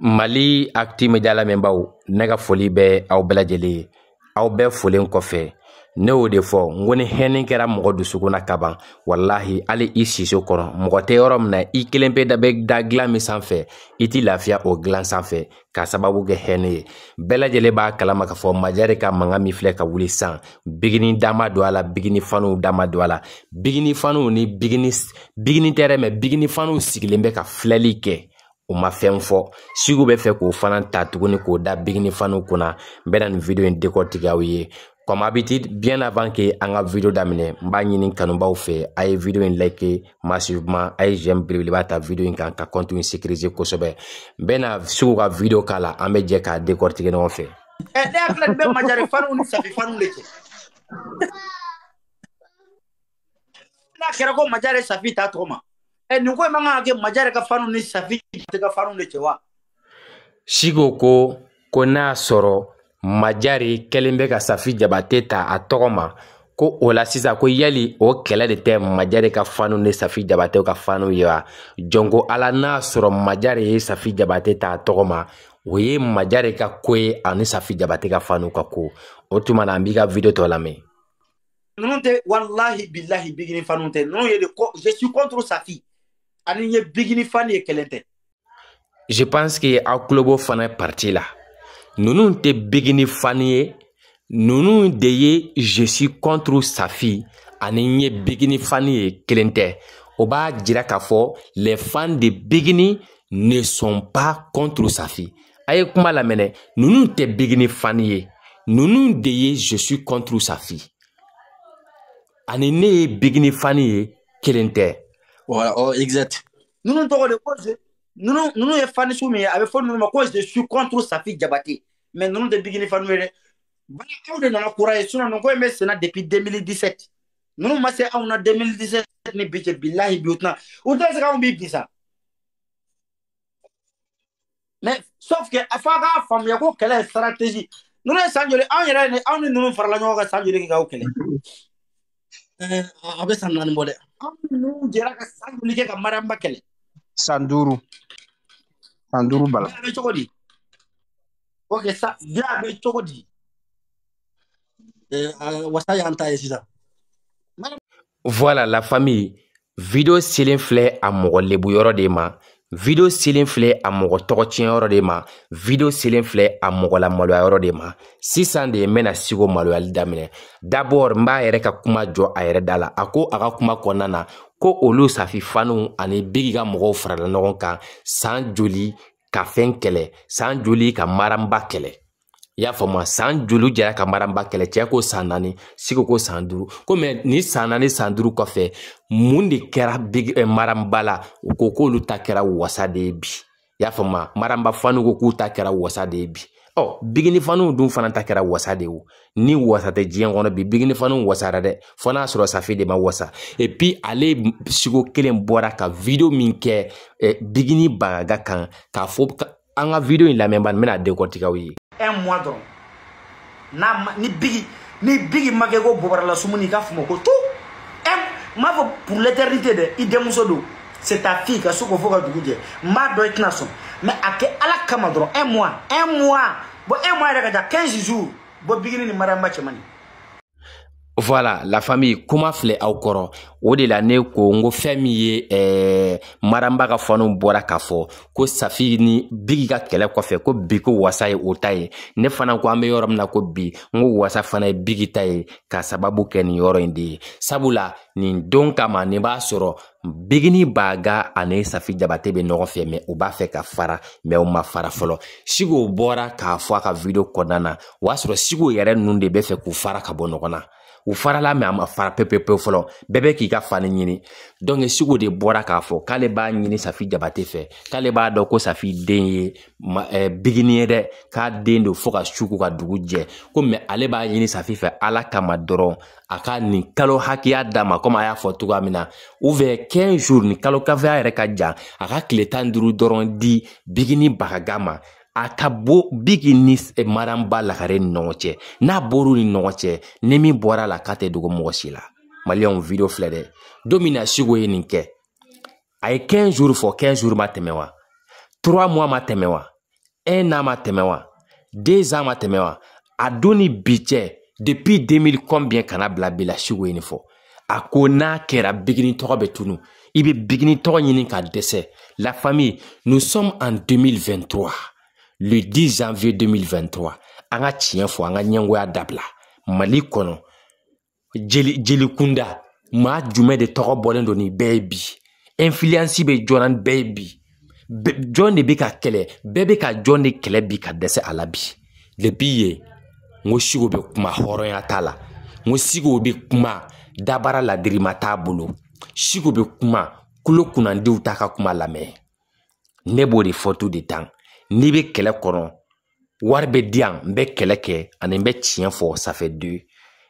mali acti media lamɛnbaw ne ka foli bɛ aw bɛɛ lajɛlen ye aw bɛɛ folen kɔfɛ ne y'o de fɔ n ko ni hɛni kɛra mɔgɔ dusukunna kaban walahi hali i siso kɔnɔ mɔgɔ tɛ yɔrɔ min na i kelen pe da bɛ da dilan min sanfɛ i ti lafiya o dilan sanfɛ k'a sababu kɛ hɛnɛ ye bɛɛ lajɛlen b'a kalama k'a fɔ majari ka manga min filɛ ka wuli san bigini dama don a la bigini fanuw dama don a la bigini fanuw ni bigini bigini tɛ dɛ mɛ bigini fanuw sigilen bɛ ka filɛli kɛ u ma fɛn fɔ sigiw bɛ fɛ k'o fana ta tuguni k'o da bigini faniw kunna n bɛ na nin video in dekɔtigi aw ye comme habitude bien avant que an ka video daminɛ n b'a ɲini kanubaw fɛ a ye video in like massivement a ye j'aime belebeleba ta video in kan ka compte in sécuriser kosɛbɛ n bɛ na sugu ka video k'a la an bɛ jɛ k'a décortiquer ɲɔgɔn fɛ. ɛ eh, ne hakili la nin bɛ majari faniw ni safi faniw de cɛ. n'a kɛra ko majari safi t'a tɔgɔ ma. Eh, nin ko in majare ka fanu ni safi tɛ ka fanu ni chewa shigo ko ko ko n'a y'a majari kɛlen ka safi jabate atoma ko ola sisa ko yali o kela de te majare ka fanu ni safi jabate ka fanu ye jongo ala n'a soro majari ye safi jabate ta a o ye majari ka ko ye ani safi jabate ka fanu ka ko o tuma na an video tɔ lamɛn. ninnu tɛ walahi bilahi bigini faniw tɛ ninnu ye de ko je suis contre safi. ani n ye bigini fan ye kelen tɛ je pense que aw tulobo fana parti la nunu tɛ bigini fani ye nunu de ye je suis contre safi ani n ye bigini fani ye kelen tɛ o b'a jira k'a fɔ les fans de bigini ne sont pas contre safi a ye kuma lamɛnɛ nunu tɛ bigini fani ye nunu de ye je suis contre safi ani ne ye bigini fani ye kelen tɛ Voilà, oh, exact. Nous, nous, nous, nous, nous, nous, fans sous mais avec nous, nous cause je suis contre Safi Mais nous de est de courage nous, mais depuis 2017. Nous nous de on 2017 mais billahi dans nous, Mais sauf que la stratégie. Nous les nous nous a bɛ san naani bɔ dɛ an n'u jɛra ka san joli kɛ ka mariama kɛlɛ san duuru san duuru bala a bɛ cogo di ok sa ja a bɛ cogo di eh, ah, wasa y'an ta ye sisan voilà la famille vidéo selen filɛ a mɔgɔ lebu yɔrɔ de ma video selen filɛ a mɔgɔ tɔgɔcɛnyɔrɔ de ma video selen filɛ a mɔgɔla maloyayɔrɔ de ma sisan de n bena sigo maloyali daminɛ dabord n b'a yɛrɛ ka kuma jɔ a yɛrɛ da la a ko a ka kuma kɔnɔna na ko olu safifaniw ani bigi ka mɔgɔw farala ɲɔgɔn kan saan joli ka fɛn kɛlɛ saan joli ka maranba kɛlɛ i y'a faamu san joli jɛra ka maraba kɛlɛ cɛ ko san naani sigi ko san duuru komi ni san naani san duuru kɔfɛ mun de kɛra maraba la u ko k'olu ta kɛra wasa de ye bi i y'a faamu maraba faniw ko k'u ta kɛra wasa de ye bi ɔ bigini faniw dun fana ta kɛra wasa de ye o ni wasa tɛ diɲɛ kɔnɔ bi bigini faniw wasara dɛ fɔ n'a sɔrɔ safi de ma wasa et puis ale sigo kelen bɔra ka video min kɛ eh, bigini bangaga kan k'a fɔ an ka video in lamɛnbani n bɛna décortique aw ye un mois dɔrɔn n'a ni bigi ni bigi ma kɛ ko bɔbɔrala sumuni i ka fɔ ma ko tu un n b'a fɔ pour l'éternité dɛ i denmuso don c'est ta fille ka se k'o fɔ ka dugu jɛ n b'a dɔn i tɛna sɔn mais a kɛ ala kama dɔrɔn un mois un mois bon un mois yɛrɛ ka ca quinze jours bon bigi ni nin mariama cɛman nin Voilà, la famille, kuma filɛ aw kɔrɔ o de la ne ko n ko fɛn min ye eh, maraba ka fɔniw bɔra k'a fɔ ko safi ni bigi ka kɛlɛ kɔfɛ ko bi ko wasa ye o ta ye ne fana ko an bɛ yɔrɔ min ko bi n ko wasa fana ye bigi ta ye ka sababu kɛ nin yɔrɔ in de ye sabula nin don kama nin b'a sɔrɔ bigini baga ani safi jabate bɛ ɲɔgɔn fɛ mɛ u b'a fɛ ka fara mɛ u ma fara fɔlɔ sigo bɔra k'a fɔ a ka video kɔnɔna na o y'a sɔrɔ sigo yɛrɛ ninnu de bɛ fɛ k'u fara ka bɔ ɲɔgɔn na u farala mɛ a ma fara pepepewu fɔlɔ bɛɛ bɛ k'i ka fani ɲini dɔnke sugu de bɔra k'a fɔ k'ale b'a ɲini safi jabate fɛ k'ale b'a dɔn ko safi den ye eh, bigini ye dɛ k'a den do fɔɔ ka sugu ka dugu jɛ ko mɛ ale b'a ɲini safi fɛ ala kama dɔrɔn a ka nin kalo hakiya da ma komi a y'a fɔ tuga min na uvɛ 15 jour nin kalo kafeya yɛrɛ ka jan a ka tile tan duru dɔrɔn di bigini bagaga ma a ka bɔ bigi ni eh, maraba lagare ni ɲɔgɔn cɛ n'a bɔr'u ni ɲɔgɔn cɛ ni min bɔra a la k'a tɛ dogo mɔgɔ si la maliyɛnw video filɛ dɛ don min na sigo ye nin kɛ a ye 15 jours fɔ 15 jours ma tɛmɛ wa 3 mois ma tɛmɛ wa 1 an ma tɛmɛ wa 2 ans ma tɛmɛ wa a don ni bi cɛ depuis 2000 combien kana bila bi la sigo ye nin fɔ a ko n'a kɛra bigini tɔgɔ bɛ tunu i bɛ bigini tɔgɔ ɲini ka dɛsɛ la famille nous sommes en 2023 le 10 janvier 2023 an ka tiɲɛ fɔ an ka ɲɛngoya dabila mali kɔnɔ jeli jelikunda maa jumɛn de tɔgɔ bɔlen don nin bɛɛ ye bi influence bɛ jɔn na nin bɛɛ ye bi jɔn de bɛ ka kɛlɛ bɛɛ bɛ ka jɔn de kɛlɛ bi ka dɛsɛ a la bi depuis yen n ko sigo bɛ kuma hɔrɔnya t'a la n ko sigo bɛ kuma dabara ladirima t'a bolo sigo bɛ kuma kolo kunnandiw t'a ka kuma lamɛn ne b'o de fɔ tout de temps Nebe kele koron, warbe diyan, mbe kele ke, ane mbe tiyan fo, sa fe 2.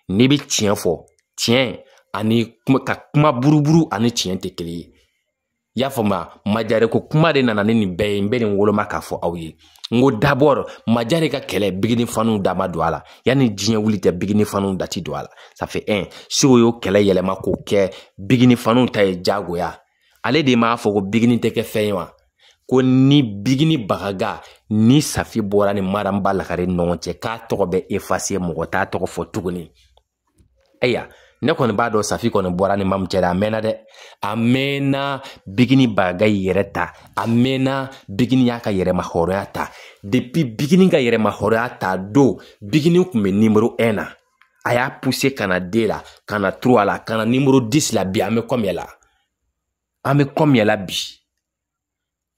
Nebe tiyan fo, tiyan, ane kouma buru buru, ane tiyan te kele. Ya foma, mma jare kou kouma den nan ane ni beye, mbe den wolo maka fo awe. Ngo dabor, mma jare ka kele, bigini fanou da ma dwa la. Yane jine wili te bigini fanou dati dwa la. Sa fe 1. Si woyou kele yeleman kouke, bigini fanou ta e djago ya. Ale de ma foko, bigini te ke fe yonwa. ko ni bigini bagaga ni safi bɔra ni maranba lagare ni ɲɔgɔn cɛ k'a tɔgɔ bɛ efase mɔgɔ t'a tɔgɔ fɔ tuguni aya ne kɔni b'a dɔn safi kɔni bɔra ni mamu cɛla a mɛnna dɛ a mɛnna bigini bagaga yɛrɛ ta a mɛnna bigini y'a ka yɛrɛmahɔrɔnya ta depi bigini ka yɛrɛmahɔrɔnya ta don bigini kun bɛ nimero 1 na a y'a puse ka de la ka na la ka na nimero 10 la bi an bɛ kɔmiyɛ la an bɛ kɔmiyɛ la bi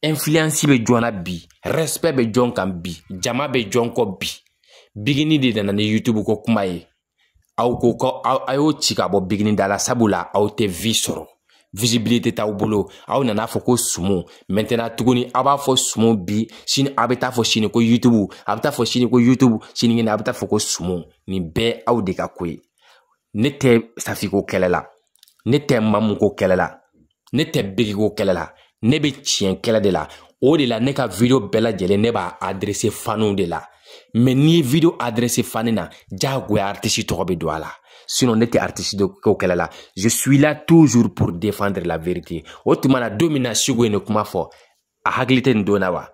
influence bɛ jɔn na bi respect bɛ jɔn kan bi jama bɛ jɔn kɔ bi bigini de nana ni youtube ko kuma ye aw ko ko aw a y'o ci ka bɔ bigini da la sabula aw tɛ vi sɔrɔ visibilité t'aw bolo aw nana fɔ ko sumu maintenant tuguni aw b'a fɔ sumu bi sini aw bɛ taa fɔ sini ko youtube a bɛ taa fɔ sini ko youtube sinikɛnɛ a bɛ taa fɔ ko sumu nin bɛɛ aw de ka ko ye ne tɛ safiko kɛlɛ la ne tɛ mamuko kɛlɛ la ne tɛ bigiko kɛlɛ la ne bɛ tiɲɛkɛla de la o de la ne ka video bɛɛ lajɛlen ne b'a adrese faniw de la mɛ n'i ye video adrese fani na diyagoya artiste tɔgɔ bɛ don a la sinon ne tɛ artiste de ko kɛlɛ la je suis là toujours pour défendre la vérité o tuma na don min na sugu ye nin kuma fɔ a hakili tɛ nin don na wa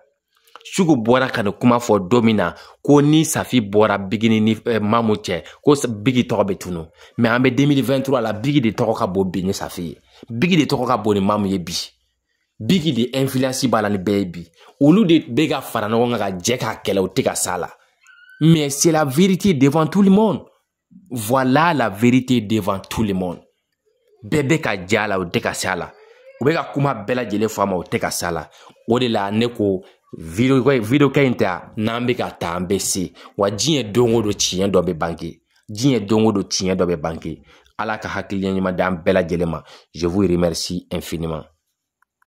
sugu bɔra ka nin kuma fɔ don min na ko ni safi bɔra bigini ni eh, mamu cɛ ko bigi tɔgɔ bɛ tunu mɛ an bɛ 2023 la bigi de tɔgɔ ka bon bi ni safi ye bigi de tɔgɔ ka bon ni mamu ye bi bigi de influence b'a la ni bɛɛ ye bi olu de bɛ ka fara ɲɔgɔn ka mais c'est la vérité devant tout le monde voilà la vérité devant tout le monde bɛɛ bɛ ka jɛ a la kuma bela jele fɔ a ma o tɛ ka s'a la de la ne ko video ta n'an bɛ ka taa an se wa diɲɛ don o don tiɲɛ dɔ bɛ bange diɲɛ don o don tiɲɛ dɔ bɛ je vous remercie infiniment